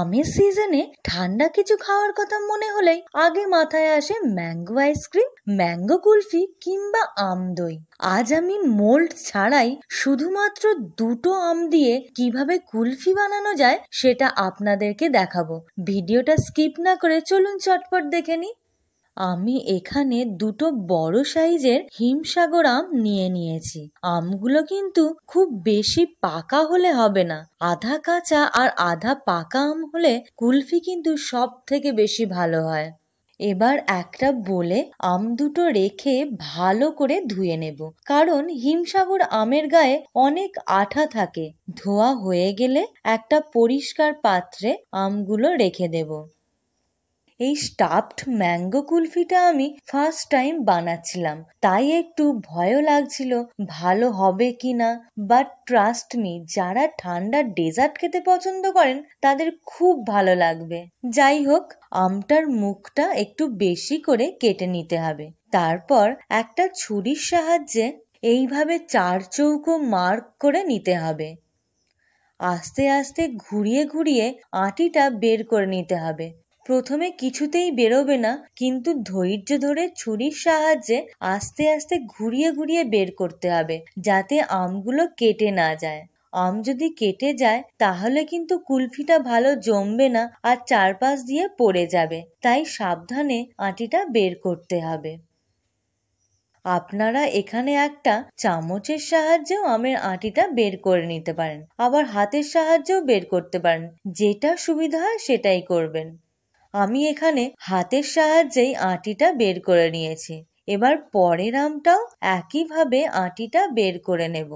আমের সিজনে ঠান্ডা কিছু খাওয়ার কথা মনে হলেই আগে মাথায় আসে ম্যাঙ্গো আইসক্রিম ম্যাঙ্গো কুলফি কিংবা আম দই আজ আমি মোল্ড ছাড়াই শুধুমাত্র দুটো আম দিয়ে কিভাবে কুলফি বানানো যায় সেটা আপনাদেরকে দেখাবো ভিডিওটা স্কিপ না করে চলুন চটপট দেখে নিই আমি এখানে দুটো বড় সাইজের হিমসাগর আম নিয়ে নিয়েছি আমগুলো কিন্তু খুব বেশি পাকা হলে হবে না আধা কাঁচা আর আধা পাকা আম হলে কুলফি কিন্তু সব থেকে বেশি ভালো হয় এবার একটা বলে আম দুটো রেখে ভালো করে ধুয়ে নেব কারণ হিমসাগর আমের গায়ে অনেক আঠা থাকে ধোয়া হয়ে গেলে একটা পরিষ্কার পাত্রে আমগুলো রেখে দেব এই স্টাফড ম্যাঙ্গো কুলফিটা আমি ফার্স্ট টাইম বানাচ্ছিলাম তাই একটু ভয়ও লাগছিল ভালো হবে কি না বাট ট্রাস্ট মি যারা ঠান্ডা ডেজার্ট খেতে পছন্দ করেন তাদের খুব ভালো লাগবে যাই হোক আমটার মুখটা একটু বেশি করে কেটে নিতে হবে তারপর একটা ছুরির সাহায্যে এইভাবে চার চৌকো মার্ক করে নিতে হবে আস্তে আস্তে ঘুরিয়ে ঘুরিয়ে আটিটা বের করে নিতে হবে প্রথমে কিছুতেই বেরোবে না কিন্তু ধৈর্য ধরে ছুরির সাহায্যে আস্তে আস্তে ঘুরিয়ে ঘুরিয়ে বের করতে হবে যাতে আমগুলো কেটে না যায় আম যদি কেটে যায় তাহলে কিন্তু কুলফিটা ভালো জমবে না আর চারপাশ দিয়ে পড়ে যাবে তাই সাবধানে আটিটা বের করতে হবে আপনারা এখানে একটা চামচের সাহায্যেও আমের আটিটা বের করে নিতে পারেন আবার হাতের সাহায্যেও বের করতে পারেন যেটা সুবিধা হয় সেটাই করবেন আমি এখানে হাতের সাহায্যেই আটিটা বের করে নিয়েছি এবার পরের আমটাও একইভাবে আটিটা বের করে নেব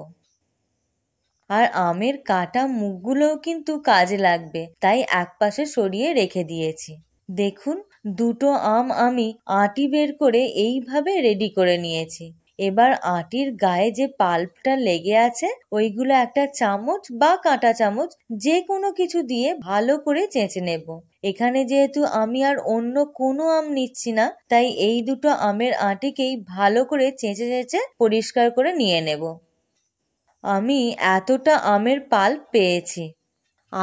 আর আমের কাটা মুখগুলোও কিন্তু কাজে লাগবে তাই একপাশে সরিয়ে রেখে দিয়েছি দেখুন দুটো আম আমি আটি বের করে এইভাবে রেডি করে নিয়েছি এবার আটির গায়ে যে পাল্পটা লেগে আছে ওইগুলো একটা চামচ বা কাঁটা চামচ যে কোনো কিছু দিয়ে ভালো করে চেঁচে নেব এখানে যেহেতু আমি আর অন্য কোনো আম নিচ্ছি না তাই এই দুটো আমের আটিকেই ভালো করে চেঁচে চেঁচে পরিষ্কার করে নিয়ে নেব আমি এতটা আমের পাল্প পেয়েছি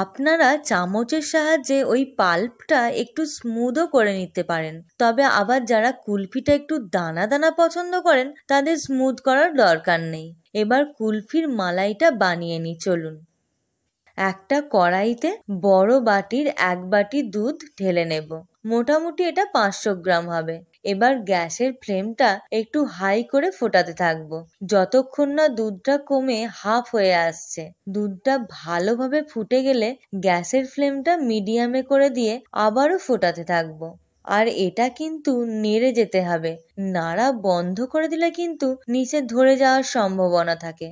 আপনারা চামচের সাহায্যে ওই পাল্পটা একটু স্মুদও করে নিতে পারেন তবে আবার যারা কুলফিটা একটু দানা দানা পছন্দ করেন তাদের স্মুদ করার দরকার নেই এবার কুলফির মালাইটা বানিয়ে নিই চলুন একটা কড়াইতে বড় বাটির এক বাটি দুধ ঢেলে নেব মোটামুটি এটা পাঁচশো গ্রাম হবে এবার গ্যাসের ফ্লেমটা একটু হাই করে ফোটাতে থাকবো যতক্ষণ না দুধটা কমে হাফ হয়ে আসছে দুধটা ভালোভাবে ফুটে গেলে গ্যাসের ফ্লেমটা মিডিয়ামে করে দিয়ে আবারও ফোটাতে থাকবো আর এটা কিন্তু নেড়ে যেতে হবে নাড়া বন্ধ করে দিলে কিন্তু নিচে ধরে যাওয়ার সম্ভাবনা থাকে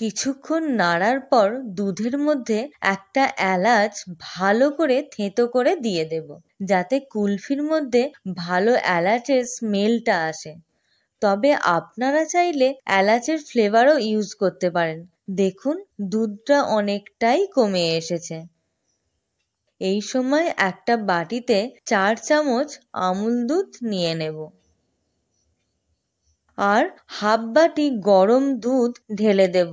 কিছুক্ষণ নাড়ার পর দুধের মধ্যে একটা এলাচ ভালো করে থেঁতো করে দিয়ে দেব যাতে কুলফির মধ্যে ভালো এলাচের স্মেলটা আসে তবে আপনারা চাইলে এলাচের ফ্লেভারও ইউজ করতে পারেন দেখুন দুধটা অনেকটাই কমে এসেছে এই সময় একটা বাটিতে চার চামচ আমুল দুধ নিয়ে নেব আর হাফ বাটি গরম দুধ ঢেলে দেব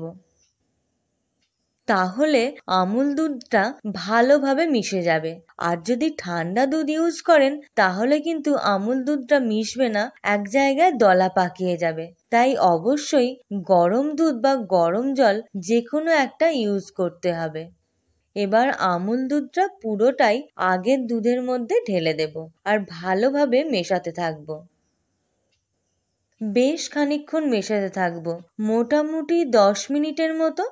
তাহলে আমুল দুধটা ভালোভাবে মিশে যাবে আর যদি ঠান্ডা দুধ ইউজ করেন তাহলে কিন্তু আমুল দুধটা মিশবে না এক জায়গায় দলা পাকিয়ে যাবে তাই অবশ্যই গরম দুধ বা গরম জল যে কোনো একটা ইউজ করতে হবে এবার আমুল দুধটা পুরোটাই আগের দুধের মধ্যে ঢেলে দেব আর ভালোভাবে মেশাতে থাকবো বেশ খানিক্ষণ মেশাতে থাকবো মোটামুটি দশ মিনিটের মতো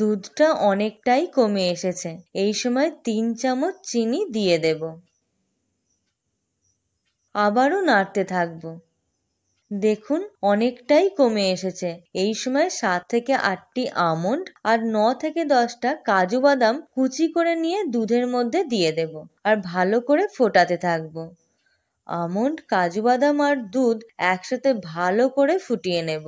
দুধটা অনেকটাই কমে এসেছে এই সময় তিন চামচ চিনি দিয়ে দেব আবারও নাড়তে থাকবো দেখুন অনেকটাই কমে এসেছে এই সময় সাত থেকে আটটি আমন্ড আর ন থেকে দশটা কাজু বাদাম কুচি করে নিয়ে দুধের মধ্যে দিয়ে দেব আর ভালো করে ফোটাতে থাকবো আমন্ড কাজু বাদাম আর দুধ একসাথে ভালো করে ফুটিয়ে নেব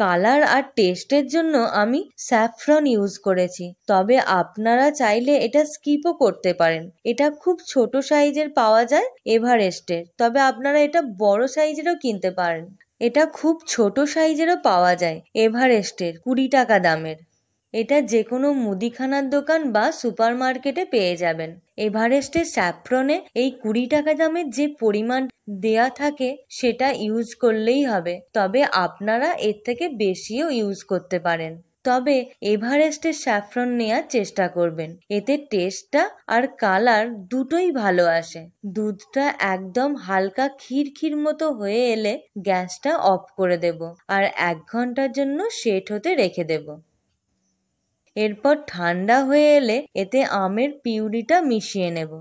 কালার আর টেস্টের জন্য আমি স্যাফ্রন ইউজ করেছি তবে আপনারা চাইলে এটা স্কিপও করতে পারেন এটা খুব ছোট সাইজের পাওয়া যায় এভারেস্টের তবে আপনারা এটা বড় সাইজেরও কিনতে পারেন এটা খুব ছোট সাইজেরও পাওয়া যায় এভারেস্টের কুড়ি টাকা দামের এটা যে কোনো মুদিখানার দোকান বা সুপার মার্কেটে পেয়ে যাবেন এভারেস্টের স্যাফ্রনে এই কুড়ি টাকা দামের যে পরিমাণ দেয়া থাকে সেটা ইউজ করলেই হবে তবে আপনারা এর থেকে বেশিও ইউজ করতে পারেন তবে এভারেস্টের স্যাফ্রন নেয়ার চেষ্টা করবেন এতে টেস্টটা আর কালার দুটোই ভালো আসে দুধটা একদম হালকা খিরখির মতো হয়ে এলে গ্যাসটা অফ করে দেব আর এক ঘন্টার জন্য সেট হতে রেখে দেবো এরপর ঠান্ডা হয়ে এলে এতে আমের পিউরিটা মিশিয়ে নেব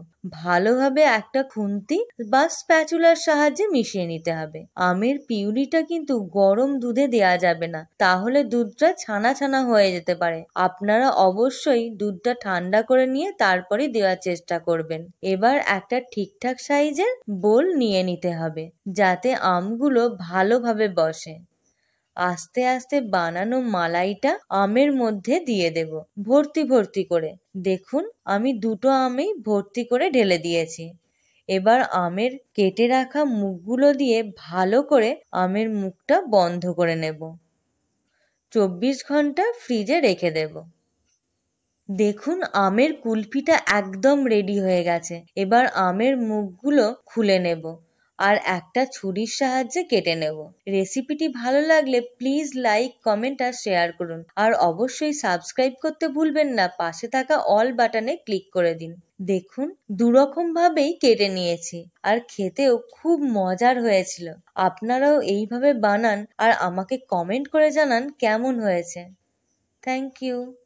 ভালোভাবে একটা খুন্তি বা স্প্যাচুলার সাহায্যে মিশিয়ে নিতে হবে আমের পিউরিটা কিন্তু গরম দুধে দেয়া যাবে না তাহলে দুধটা ছানা ছানা হয়ে যেতে পারে আপনারা অবশ্যই দুধটা ঠান্ডা করে নিয়ে তারপরে দেওয়ার চেষ্টা করবেন এবার একটা ঠিকঠাক সাইজের বোল নিয়ে নিতে হবে যাতে আমগুলো ভালোভাবে বসে আস্তে আস্তে বানানো মালাইটা আমের মধ্যে দিয়ে দেব ভর্তি ভর্তি করে দেখুন আমি দুটো আমই ভর্তি করে ঢেলে দিয়েছি এবার আমের কেটে রাখা মুখগুলো দিয়ে ভালো করে আমের মুখটা বন্ধ করে নেব চব্বিশ ঘন্টা ফ্রিজে রেখে দেব দেখুন আমের কুলফিটা একদম রেডি হয়ে গেছে এবার আমের মুখগুলো খুলে নেব আর একটা ছুরির সাহায্যে কেটে নেব রেসিপিটি ভালো লাগলে প্লিজ লাইক কমেন্ট আর শেয়ার করুন আর অবশ্যই সাবস্ক্রাইব করতে ভুলবেন না পাশে থাকা অল বাটনে ক্লিক করে দিন দেখুন দুরকম ভাবেই কেটে নিয়েছি আর খেতেও খুব মজার হয়েছিল আপনারাও এইভাবে বানান আর আমাকে কমেন্ট করে জানান কেমন হয়েছে থ্যাংক ইউ